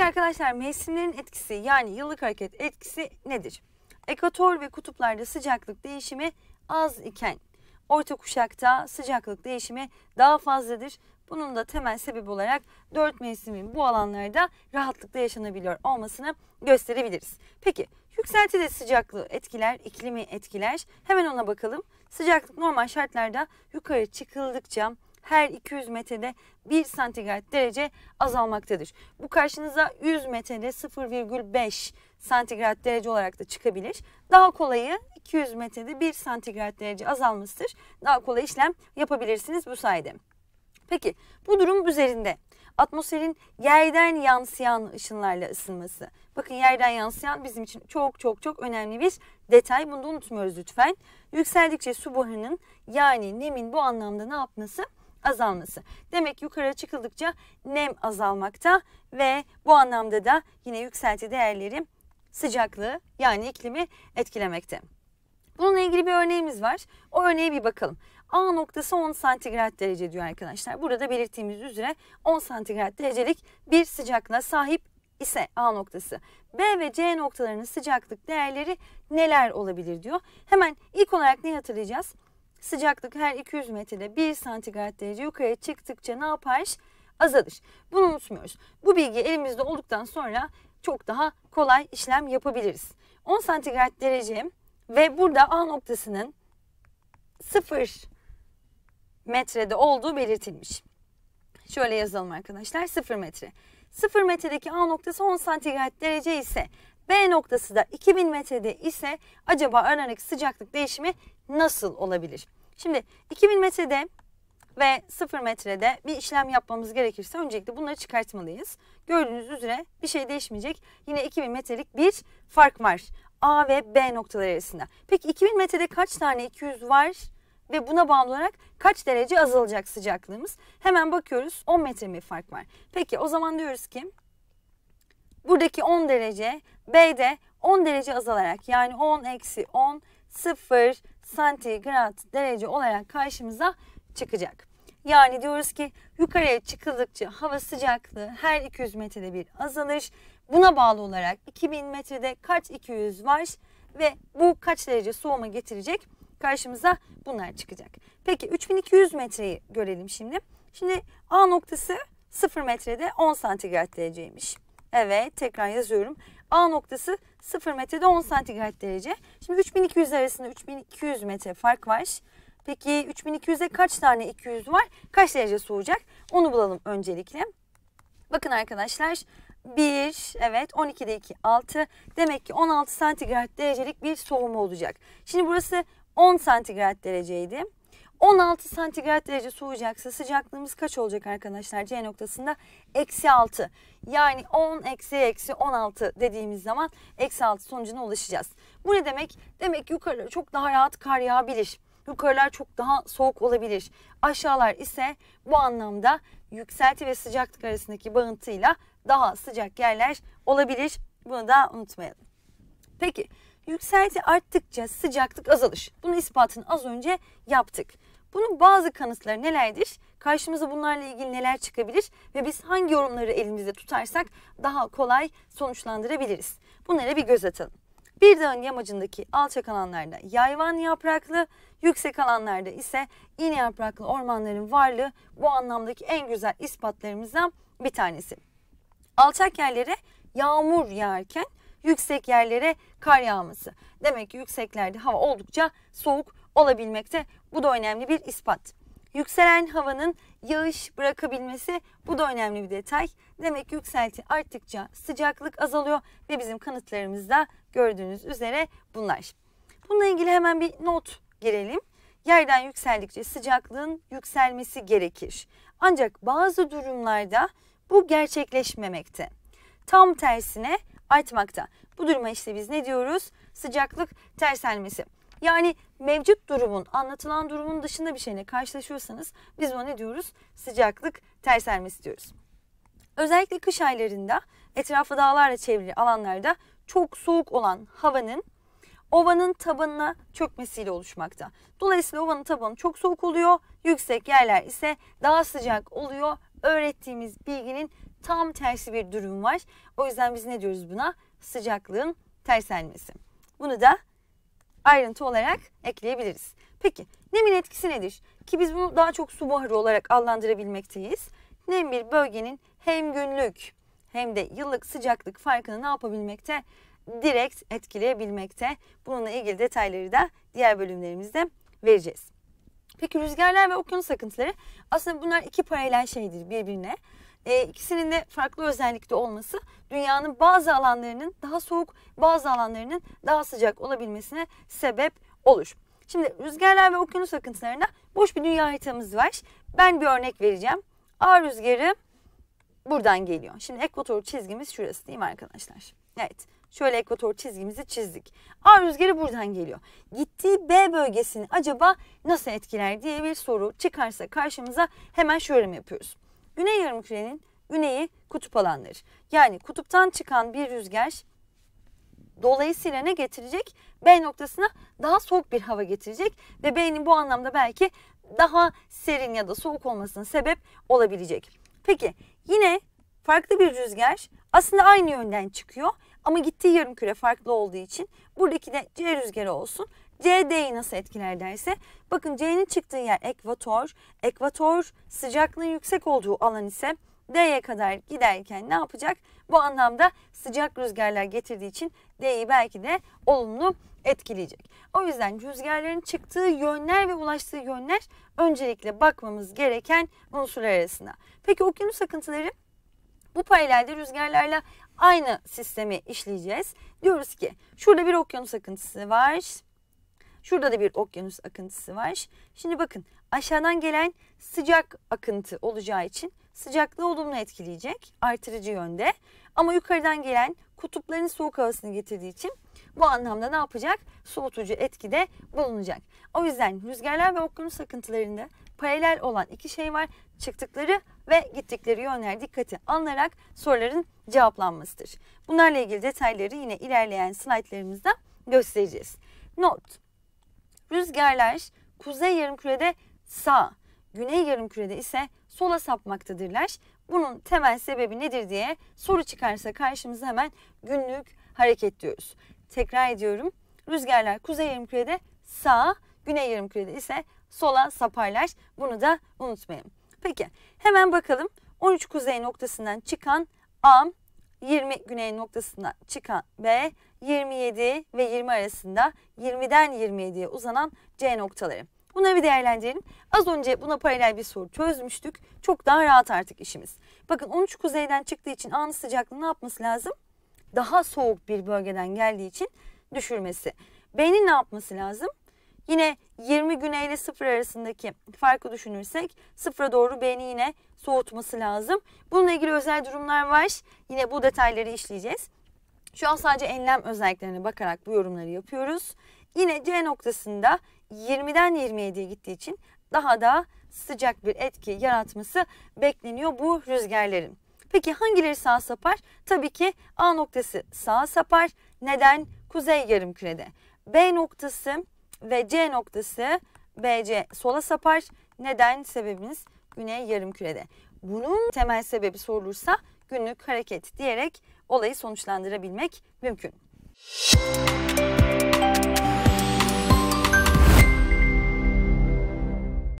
Peki arkadaşlar mevsimlerin etkisi yani yıllık hareket etkisi nedir? Ekvator ve kutuplarda sıcaklık değişimi az iken orta kuşakta sıcaklık değişimi daha fazladır. Bunun da temel sebebi olarak dört mevsimin bu alanlarda rahatlıkla yaşanabiliyor olmasını gösterebiliriz. Peki yükseltide de sıcaklığı etkiler, iklimi etkiler. Hemen ona bakalım. Sıcaklık normal şartlarda yukarı çıkıldıkça her 200 metrede 1 santigrat derece azalmaktadır. Bu karşınıza 100 metrede 0,5 santigrat derece olarak da çıkabilir. Daha kolayı 200 metrede 1 santigrat derece azalmıştır. Daha kolay işlem yapabilirsiniz bu sayede. Peki bu durum üzerinde atmosferin yerden yansıyan ışınlarla ısınması. Bakın yerden yansıyan bizim için çok çok çok önemli bir detay. Bunu da unutmuyoruz lütfen. Yükseldikçe su buharının yani nemin bu anlamda ne yapması? azalması. Demek yukarı çıkıldıkça nem azalmakta ve bu anlamda da yine yükselti değerlerim sıcaklığı yani iklimi etkilemekte. Bununla ilgili bir örneğimiz var. O örneğe bir bakalım. A noktası 10 santigrat derece diyor arkadaşlar. Burada belirttiğimiz üzere 10 santigrat derecelik bir sıcaklığa sahip ise A noktası. B ve C noktalarının sıcaklık değerleri neler olabilir diyor. Hemen ilk olarak ne hatırlayacağız? Sıcaklık her 200 metrede 1 santigrat derece yukarı çıktıkça ne yapar? Azalır. Bunu unutmuyoruz. Bu bilgi elimizde olduktan sonra çok daha kolay işlem yapabiliriz. 10 santigrat derece ve burada A noktasının 0 metrede olduğu belirtilmiş. Şöyle yazalım arkadaşlar 0 metre. 0 metredeki A noktası 10 santigrat derece ise B noktası da 2000 metrede ise acaba aralarındaki sıcaklık değişimi nasıl olabilir? Şimdi 2000 metrede ve 0 metrede bir işlem yapmamız gerekirse öncelikle bunları çıkartmalıyız. Gördüğünüz üzere bir şey değişmeyecek. Yine 2000 metrelik bir fark var. A ve B noktaları arasında. Peki 2000 metrede kaç tane 200 var? ve buna bağlı olarak kaç derece azalacak sıcaklığımız? Hemen bakıyoruz 10 metre mi fark var? Peki o zaman diyoruz ki Buradaki 10 derece B'de 10 derece azalarak yani 10 eksi 10 0 santigrat derece olarak karşımıza çıkacak. Yani diyoruz ki yukarıya çıkıldıkça hava sıcaklığı her 200 metrede bir azalır. Buna bağlı olarak 2000 metrede kaç 200 var ve bu kaç derece soğuma getirecek? Karşımıza bunlar çıkacak. Peki 3200 metreyi görelim şimdi. Şimdi A noktası 0 metrede 10 santigrat dereceymiş. Evet tekrar yazıyorum. A noktası 0 metrede 10 santigrat derece. Şimdi 3200 arasında 3200 metre fark var. Peki 3200'e kaç tane 200 var? Kaç derece soğuyacak? Onu bulalım öncelikle. Bakın arkadaşlar 1, evet 12'de 2, 6. Demek ki 16 santigrat derecelik bir soğuma olacak. Şimdi burası 10 santigrat dereceydi. 16 santigrat derece soğuyacaksa sıcaklığımız kaç olacak arkadaşlar? C noktasında eksi 6. Yani 10 eksi eksi 16 dediğimiz zaman eksi 6 sonucuna ulaşacağız. Bu ne demek? Demek yukarı çok daha rahat kar yağabilir. Yukarılar çok daha soğuk olabilir. Aşağılar ise bu anlamda yükselti ve sıcaklık arasındaki bağıntıyla daha sıcak yerler olabilir. Bunu da unutmayalım. Peki yükselti arttıkça sıcaklık azalır. Bunu ispatını az önce yaptık. Bunun bazı kanıtları nelerdir? Karşımıza bunlarla ilgili neler çıkabilir ve biz hangi yorumları elimizde tutarsak daha kolay sonuçlandırabiliriz? Bunlara bir göz atalım. Bir dağın yamacındaki alçak alanlarda yayvan yapraklı, yüksek alanlarda ise iğne yapraklı ormanların varlığı bu anlamdaki en güzel ispatlarımızdan bir tanesi. Alçak yerlere yağmur yağarken yüksek yerlere kar yağması. Demek ki yükseklerde hava oldukça soğuk olabilmekte. Bu da önemli bir ispat. Yükselen havanın yağış bırakabilmesi bu da önemli bir detay. Demek yükselti arttıkça sıcaklık azalıyor ve bizim kanıtlarımızda gördüğünüz üzere bunlar. Bununla ilgili hemen bir not girelim. Yerden yükseldikçe sıcaklığın yükselmesi gerekir. Ancak bazı durumlarda bu gerçekleşmemekte. Tam tersine artmakta. Bu duruma işte biz ne diyoruz? Sıcaklık terselmesi. Yani mevcut durumun, anlatılan durumun dışında bir şeyle karşılaşıyorsanız biz buna ne diyoruz? Sıcaklık ters ermesi diyoruz. Özellikle kış aylarında etrafı dağlarla çevrili alanlarda çok soğuk olan havanın ovanın tabanına çökmesiyle oluşmakta. Dolayısıyla ovanın tabanı çok soğuk oluyor, yüksek yerler ise daha sıcak oluyor. Öğrettiğimiz bilginin tam tersi bir durum var. O yüzden biz ne diyoruz buna? Sıcaklığın ters ermesi. Bunu da ayrıntı olarak ekleyebiliriz. Peki nemin etkisi nedir? Ki biz bunu daha çok su buharı olarak adlandırabilmekteyiz. Nem bir bölgenin hem günlük hem de yıllık sıcaklık farkını ne yapabilmekte? Direkt etkileyebilmekte. Bununla ilgili detayları da diğer bölümlerimizde vereceğiz. Peki rüzgarlar ve okyanus akıntıları aslında bunlar iki paralel şeydir birbirine. E, ikisinin de farklı özellikte olması dünyanın bazı alanlarının daha soğuk, bazı alanlarının daha sıcak olabilmesine sebep olur. Şimdi rüzgarlar ve okyanus akıntılarına boş bir dünya haritamız var. Ben bir örnek vereceğim. A rüzgarı buradan geliyor. Şimdi ekvator çizgimiz şurası değil mi arkadaşlar? Evet. Şöyle ekvator çizgimizi çizdik. A rüzgarı buradan geliyor. Gittiği B bölgesini acaba nasıl etkiler diye bir soru çıkarsa karşımıza hemen şöyle mi yapıyoruz? Güney yarımkürenin güneyi kutup alanları. Yani kutuptan çıkan bir rüzgar dolayısıyla ne getirecek? B noktasına daha soğuk bir hava getirecek ve B'nin bu anlamda belki daha serin ya da soğuk olmasının sebep olabilecek. Peki yine farklı bir rüzgar aslında aynı yönden çıkıyor ama gittiği yarım küre farklı olduğu için buradaki de C rüzgarı olsun. CD'yi nasıl etkiler derse bakın C'nin çıktığı yer ekvator. Ekvator sıcaklığın yüksek olduğu alan ise D'ye kadar giderken ne yapacak? Bu anlamda sıcak rüzgarlar getirdiği için D'yi belki de olumlu etkileyecek. O yüzden rüzgarların çıktığı yönler ve ulaştığı yönler öncelikle bakmamız gereken unsurlar arasında. Peki okyanus akıntıları bu paralelde rüzgarlarla aynı sistemi işleyeceğiz. Diyoruz ki şurada bir okyanus akıntısı var. Şurada da bir okyanus akıntısı var. Şimdi bakın aşağıdan gelen sıcak akıntı olacağı için sıcaklığı olumlu etkileyecek artırıcı yönde. Ama yukarıdan gelen kutupların soğuk havasını getirdiği için bu anlamda ne yapacak? Soğutucu etkide bulunacak. O yüzden rüzgarlar ve okyanus akıntılarında paralel olan iki şey var. Çıktıkları ve gittikleri yönler dikkati alınarak soruların cevaplanmasıdır. Bunlarla ilgili detayları yine ilerleyen slaytlarımızda göstereceğiz. Not Rüzgarlar kuzey yarımkürede sağ, güney yarımkürede ise sola sapmaktadırlar. Bunun temel sebebi nedir diye soru çıkarsa karşımıza hemen günlük hareket diyoruz. Tekrar ediyorum. Rüzgarlar kuzey yarımkürede sağ, güney yarımkürede ise sola saparlar. Bunu da unutmayın. Peki hemen bakalım 13 kuzey noktasından çıkan am 20 güney noktasına çıkan B, 27 ve 20 arasında 20'den 27'ye uzanan C noktaları. Buna bir değerlendirelim. Az önce buna paralel bir soru çözmüştük. Çok daha rahat artık işimiz. Bakın 13 kuzeyden çıktığı için anı sıcaklığı ne yapması lazım? Daha soğuk bir bölgeden geldiği için düşürmesi. B'nin ne yapması lazım? Yine 20 güne ile 0 arasındaki farkı düşünürsek 0'a doğru beni yine soğutması lazım. Bununla ilgili özel durumlar var. Yine bu detayları işleyeceğiz. Şu an sadece enlem özelliklerine bakarak bu yorumları yapıyoruz. Yine C noktasında 20'den 27'ye gittiği için daha da sıcak bir etki yaratması bekleniyor bu rüzgarların. Peki hangileri sağ sapar? Tabii ki A noktası sağ sapar. Neden? Kuzey yarımkürede. B noktası ve C noktası BC sola sapar. Neden? Sebebimiz güney yarım kürede. Bunun temel sebebi sorulursa günlük hareket diyerek olayı sonuçlandırabilmek mümkün. Müzik